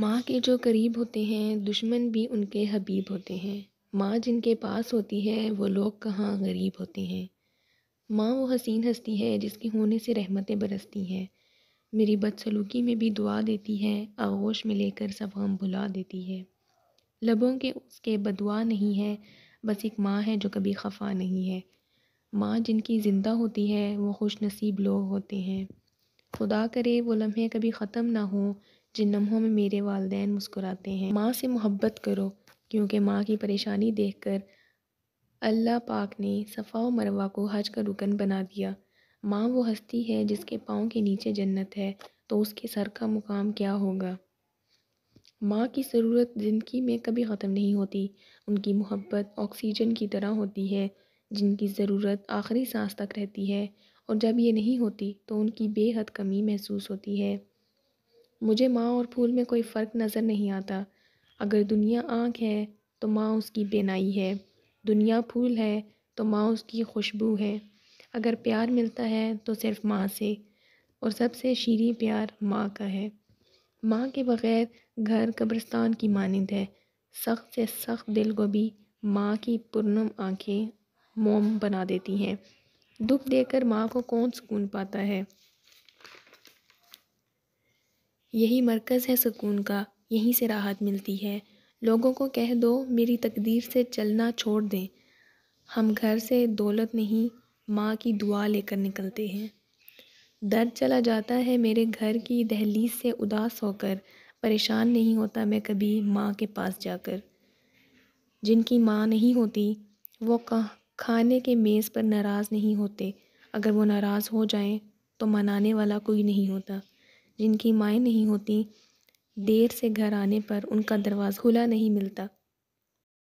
माँ के जो करीब होते हैं दुश्मन भी उनके हबीब होते हैं माँ जिनके पास होती है वो लोग कहाँ गरीब होते हैं माँ वो हसीन हस्ती है जिसके होने से रहमतें बरसती हैं मेरी बदसलूकी में भी दुआ देती है आगोश में लेकर सब गम भुला देती है लबों के उसके बदुआ नहीं है बस एक माँ है जो कभी खफा नहीं है माँ जिनकी ज़िंदा होती है वो खुश नसीब लोग होते हैं खुदा करे वो लम्हे कभी ख़त्म ना हों जिन लम्हों में मेरे वालदेन मुस्कुराते हैं माँ से मोहब्बत करो क्योंकि माँ की परेशानी देख कर अल्लाह पाक ने सफ़ा मरवा को हज का रुकन बना दिया माँ वो हस्ती है जिसके पाँव के नीचे जन्नत है तो उसके सर का मुकाम क्या होगा माँ की ज़रूरत ज़िंदगी में कभी ख़त्म नहीं होती उनकी मोहब्बत ऑक्सीजन की तरह होती है जिनकी ज़रूरत आखिरी सांस तक रहती है और जब ये नहीं होती तो उनकी बेहद कमी महसूस होती है मुझे माँ और फूल में कोई फ़र्क नज़र नहीं आता अगर दुनिया आँख है तो माँ उसकी बेनाई है दुनिया फूल है तो माँ उसकी खुशबू है अगर प्यार मिलता है तो सिर्फ माँ से और सबसे शीरी प्यार माँ का है माँ के बग़ैर घर कब्रस्तान की मानंद है सख्त से सख्त दिल को भी माँ की पुरनम आँखें मोम बना देती हैं दुख देकर माँ को कौन सुकून पाता है यही मरकज़ है सुकून का यहीं से राहत मिलती है लोगों को कह दो मेरी तकदीर से चलना छोड़ दें हम घर से दौलत नहीं माँ की दुआ लेकर निकलते हैं दर्द चला जाता है मेरे घर की दहलीज से उदास होकर परेशान नहीं होता मैं कभी माँ के पास जाकर जिनकी माँ नहीं होती वो खाने के मेज़ पर नाराज़ नहीं होते अगर वो नाराज़ हो जाएं तो मनाने वाला कोई नहीं होता जिनकी माएँ नहीं होती देर से घर आने पर उनका दरवाज़ा खुला नहीं मिलता